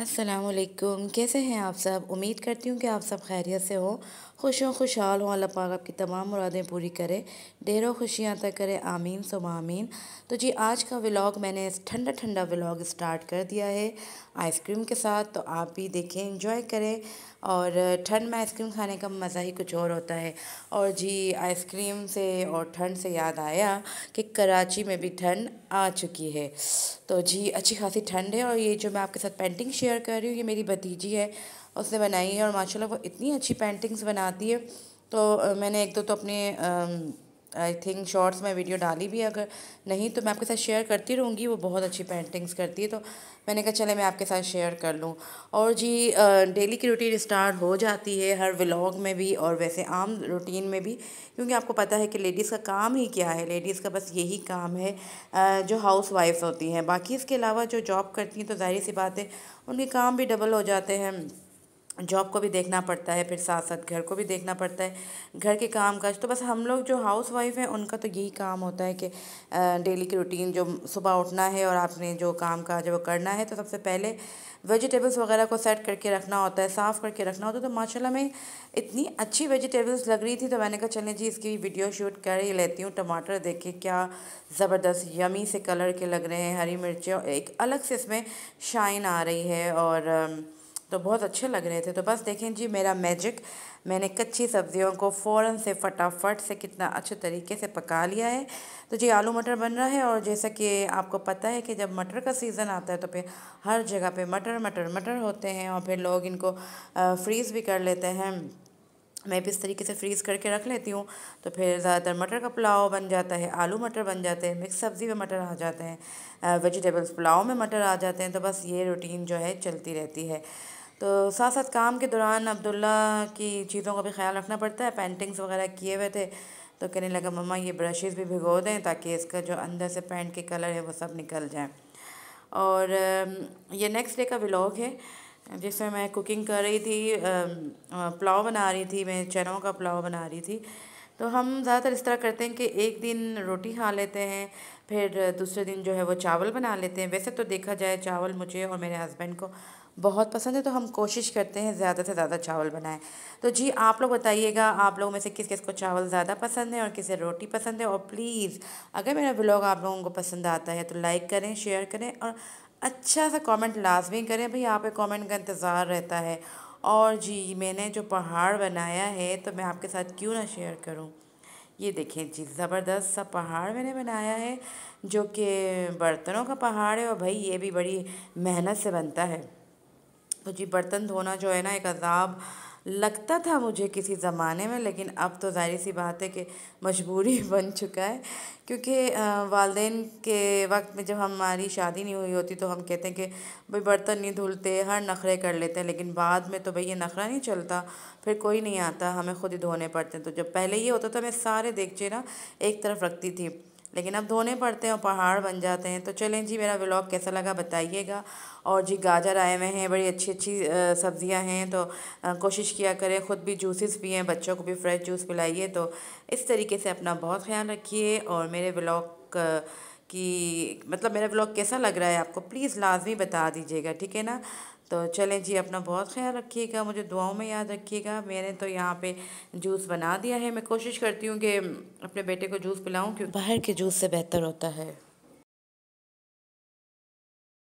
असलकुम कैसे हैं आप सब उम्मीद करती हूँ कि आप सब खैरियत से हो खुश हों खुशहाल हों अल्लाह पाक आपकी तमाम मुरादें पूरी करे ढेरों खुशियाँ तक करे आमीन सुबह आमीन तो जी आज का व्लॉग मैंने ठंडा ठंडा व्लॉग स्टार्ट कर दिया है आइसक्रीम के साथ तो आप भी देखें इंजॉय करें और ठंड में आइसक्रीम खाने का मज़ा ही कुछ और होता है और जी आइसक्रीम से और ठंड से याद आया कि कराची में भी ठंड आ चुकी है तो जी अच्छी खासी ठंड है और ये जो मैं आपके साथ पेंटिंग शेयर शेयर कर रही हूँ ये मेरी भतीजी है उसने बनाई है और माशाल्लाह वो इतनी अच्छी पेंटिंग्स बनाती है तो मैंने एक दो तो अपने आई थिंक शॉर्ट्स में वीडियो डाली भी अगर नहीं तो मैं आपके साथ शेयर करती रहूँगी वो बहुत अच्छी पेंटिंग्स करती है तो मैंने कहा चले मैं आपके साथ शेयर कर लूँ और जी डेली की रूटीन स्टार्ट हो जाती है हर व्लॉग में भी और वैसे आम रूटीन में भी क्योंकि आपको पता है कि लेडीज़ का काम ही क्या है लेडीज़ का बस यही काम है जो हाउस होती हैं बाकी इसके अलावा जो जॉब करती हैं तो जाहिर सी बात है उनके काम भी डबल हो जाते हैं जॉब को भी देखना पड़ता है फिर साथ साथ घर को भी देखना पड़ता है घर के काम काज तो बस हम लोग जो हाउस वाइफ हैं उनका तो यही काम होता है कि डेली की रूटीन जो सुबह उठना है और आपने जो काम काज वो करना है तो सबसे पहले वेजिटेबल्स वगैरह को सेट करके रखना होता है साफ़ करके रखना होता है तो माशाल्लाह में इतनी अच्छी वेजिटेबल्स लग रही थी तो मैंने कहा चलें जी इसकी वीडियो शूट कर ही लेती हूँ टमाटर देखे क्या ज़बरदस्त यमी से कलर के लग रहे हैं हरी मिर्चें एक अलग से इसमें शाइन आ रही है और तो बहुत अच्छे लग रहे थे तो बस देखें जी मेरा मैजिक मैंने कच्ची सब्जियों को फ़ौरन से फटाफट से कितना अच्छे तरीके से पका लिया है तो जी आलू मटर बन रहा है और जैसा कि आपको पता है कि जब मटर का सीज़न आता है तो फिर हर जगह पे मटर मटर मटर होते हैं और फिर लोग इनको फ्रीज़ भी कर लेते हैं मैं भी इस तरीके से फ्रीज़ करके रख लेती हूँ तो फिर ज़्यादातर मटर का पुलाव बन जाता है आलू मटर बन जाते हैं मिक्स सब्ज़ी में मटर आ जाते हैं वेजिटेबल्स पुलाव में मटर आ जाते हैं तो बस ये रूटीन जो है चलती रहती है तो साथ साथ काम के दौरान अब्दुल्ला की चीज़ों का भी ख्याल रखना पड़ता है पेंटिंग्स वगैरह किए हुए थे तो कहने लगा मम्मा ये ब्रशेज़ भी भिगो दें ताकि इसका जो अंदर से पेंट के कलर है वो सब निकल जाए और ये नेक्स्ट डे का व्लॉग है जिसमें मैं कुकिंग कर रही थी पुलाव बना रही थी मैं चनों का पुलाव बना रही थी तो हम ज़्यादातर इस तरह करते हैं कि एक दिन रोटी खा लेते हैं फिर दूसरे दिन जो है वो चावल बना लेते हैं वैसे तो देखा जाए चावल मुझे और मेरे हस्बैंड को बहुत पसंद है तो हम कोशिश करते हैं ज़्यादा से ज़्यादा चावल बनाएं तो जी आप लोग बताइएगा आप लोगों में से किस किस को चावल ज़्यादा पसंद है और किसे रोटी पसंद है और प्लीज़ अगर मेरा ब्लॉग आप लोगों को पसंद आता है तो लाइक करें शेयर करें और अच्छा सा कमेंट लाजमी करें भाई आप कमेंट का इंतज़ार रहता है और जी मैंने जो पहाड़ बनाया है तो मैं आपके साथ क्यों ना शेयर करूँ ये देखें जी ज़बरदस्त सा पहाड़ मैंने बनाया है जो कि बर्तनों का पहाड़ है और भाई ये भी बड़ी मेहनत से बनता है तो जी बर्तन धोना जो है ना एक अजाब लगता था मुझे किसी ज़माने में लेकिन अब तो जाहिर सी बात है कि मजबूरी बन चुका है क्योंकि वालदे के वक्त में जब हमारी शादी नहीं हुई होती तो हम कहते हैं कि भाई बर्तन नहीं धुलते हर नखरे कर लेते हैं लेकिन बाद में तो भाई ये नखरा नहीं चलता फिर कोई नहीं आता हमें खुद ही धोने पड़ते हैं तो जब पहले ये होता था मैं सारे देखचे ना एक तरफ रखती थी लेकिन अब धोने पड़ते हैं और पहाड़ बन जाते हैं तो चलें जी मेरा व्लॉग कैसा लगा बताइएगा और जी गाजर आए हुए हैं बड़ी अच्छी अच्छी सब्ज़ियां हैं तो कोशिश किया करें ख़ुद भी जूसेस पिए बच्चों को भी फ्रेश जूस पिलाइए तो इस तरीके से अपना बहुत ख्याल रखिए और मेरे ब्लॉग कि मतलब मेरा ब्लॉग कैसा लग रहा है आपको प्लीज़ लाजमी बता दीजिएगा ठीक है ना तो चलें जी अपना बहुत ख्याल रखिएगा मुझे दुआओं में याद रखिएगा मैंने तो यहाँ पे जूस बना दिया है मैं कोशिश करती हूँ कि अपने बेटे को जूस पिलाऊँ क्योंकि बाहर के जूस से बेहतर होता है